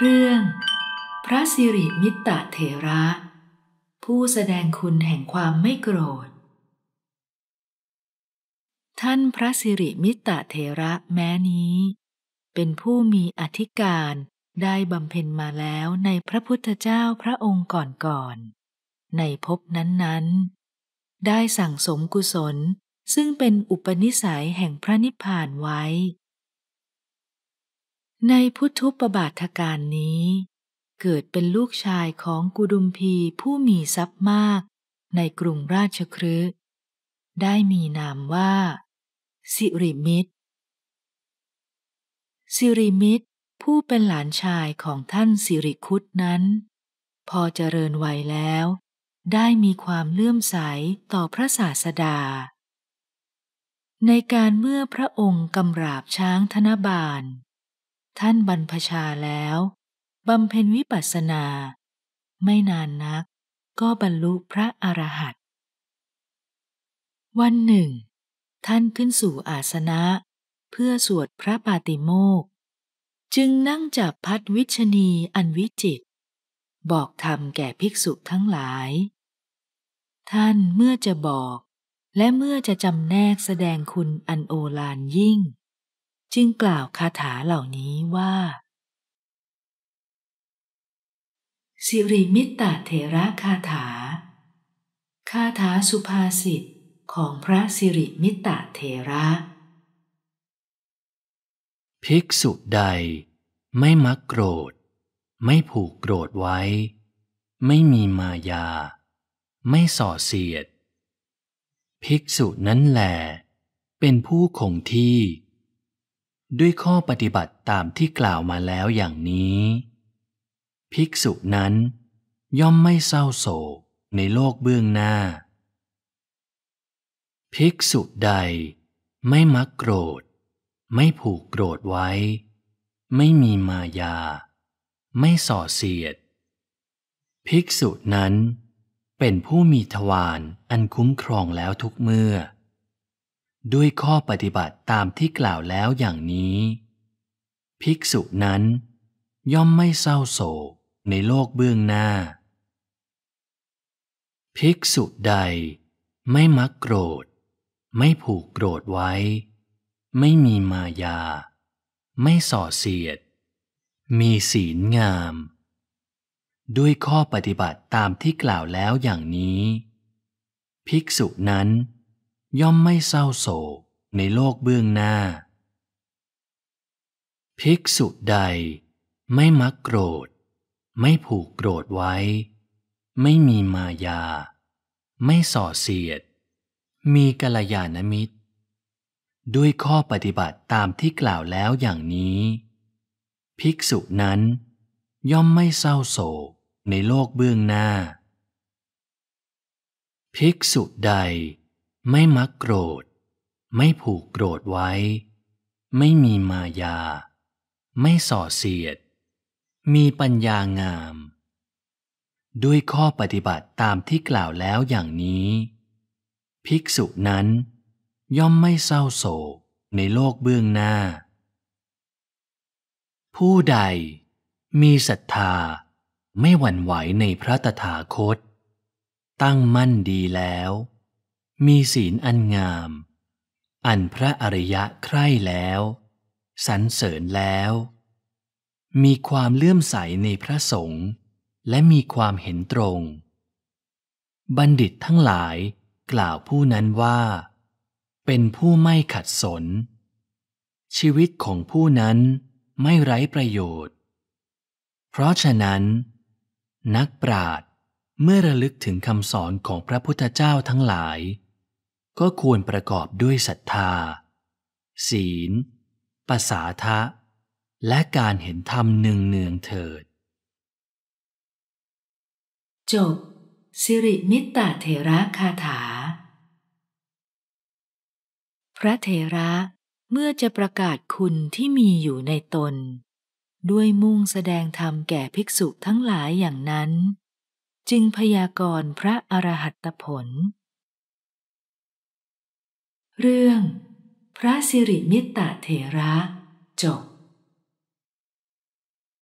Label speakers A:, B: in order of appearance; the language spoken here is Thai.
A: เรื่อง พระสิริมิตรเถระ ผู้แสดงคุณแห่งความไม่โกรธ ท่านพระสิริมิตรเถระแม้นี้ เป็นผู้มีอธิการได้บำเพ็ญมาแล้วในพระพุทธเจ้าพระองค์ก่อนๆในภพนั้นๆ ได้สั่งสมกุศลซึ่งเป็นอุปนิสัยแห่งพระนิพพานไว้ในพุทธุปบาทการนี้ เกิดเป็นลูกชายของกุดุมพีผู้มีทรัพย์มากในกรุงราชครืได้มีนามว่า สิริมิตร สิริมิตรผู้เป็นหลานชายของท่านสิริคุตนั้น พอเจริญวัยแล้ว ได้มีความเลื่อมใสต่อพระศาสดา ในการเมื่อพระองค์กำราบช้างธนบาลท่านบรรพชาแล้ว บำเพ็ญวิปัสสนา ไม่นานนักก็บรรลุพระอรหันต์วันหนึ่ง ท่านขึ้นสู่อาสนะ เพื่อสวดพระปาติโมกจึงนั่งจับพัดวิชนีอันวิจิต บอกธรรมแก่ภิกษุทั้งหลาย ท่านเมื่อจะบอก และเมื่อจะจำแนกแสดงคุณอันโอฬารยิ่งจึงกล่าวคาถาเหล่านี้ว่าสิริมิตตเถระคาถา คาถาสุภาษิตของพระสิริมิตตเถระ
B: ภิกษุใด ไม่มักโกรธ ไม่ผูกโกรธไว้ ไม่มีมายา ไม่ส่อเสียด ภิกษุนั้นแหล เป็นผู้คงที่ด้วยข้อปฏิบัติตามที่กล่าวมาแล้วอย่างนี้ ภิกษุนั้นย่อมไม่เศร้าโศกในโลกเบื้องหน้า ภิกษุใดไม่มักโกรธ ไม่ผูกโกรธไว้ ไม่มีมายา ไม่ส่อเสียด ภิกษุนั้นเป็นผู้มีทวารอันคุ้มครองแล้วทุกเมื่อด้วยข้อปฏิบัติตามที่กล่าวแล้วอย่างนี้ ภิกษุ นั้น ย่อมไม่เศร้าโศกในโลกเบื้องหน้า ภิกษุใด ไม่มักโกรธ ไม่ผูกโกรธไว้ ไม่มีมายา ไม่ส่อเสียด มีศีลงาม ด้วยข้อปฏิบัติตามที่กล่าวแล้วอย่างนี้ ภิกษุ นั้นย่อมไม่เศร้าโศกในโลกเบื้องหน้า ภิกษุใด ไม่มักโกรธ ไม่ผูกโกรธไว้ ไม่มีมายา ไม่ส่อเสียด มีกัลยาณมิตร ด้วยข้อปฏิบัติตามที่กล่าวแล้วอย่างนี้ภิกษุนั้น ย่อมไม่เศร้าโศกในโลกเบื้องหน้าภิกษุใดไม่มักโกรธ ไม่ผูกโกรธไว้ ไม่มีมายา ไม่ส่อเสียด มีปัญญางาม ด้วยข้อปฏิบัติตามที่กล่าวแล้วอย่างนี้ ภิกษุนั้นย่อมไม่เศร้าโศกในโลกเบื้องหน้า ผู้ใดมีศรัทธาไม่หวั่นไหวในพระตถาคต ตั้งมั่นดีแล้วมีศีลอันงาม อันพระอริยะใคร่แล้ว สรรเสริญแล้ว มีความเลื่อมใสในพระสงฆ์และมีความเห็นตรง บัณฑิตทั้งหลายกล่าวผู้นั้นว่า เป็นผู้ไม่ขัดสน ชีวิตของผู้นั้นไม่ไร้ประโยชน์ เพราะฉะนั้น นักปราชญ์เมื่อระลึกถึงคำสอนของพระพุทธเจ้าทั้งหลายก็ควรประกอบด้วยศรัทธา ศีลปสาทะและการเห็นธรรมหนึ่งเนืองเถิด
A: จบ สิริมิตตเถระคาถา พระเถระเมื่อจะประกาศคุณที่มีอยู่ในตน ด้วยมุ่งแสดงธรรมแก่ภิกษุทั้งหลายอย่างนั้น จึงพยากรณ์พระอรหัตผลเรื่อง พระสิริมิตรเถระจบ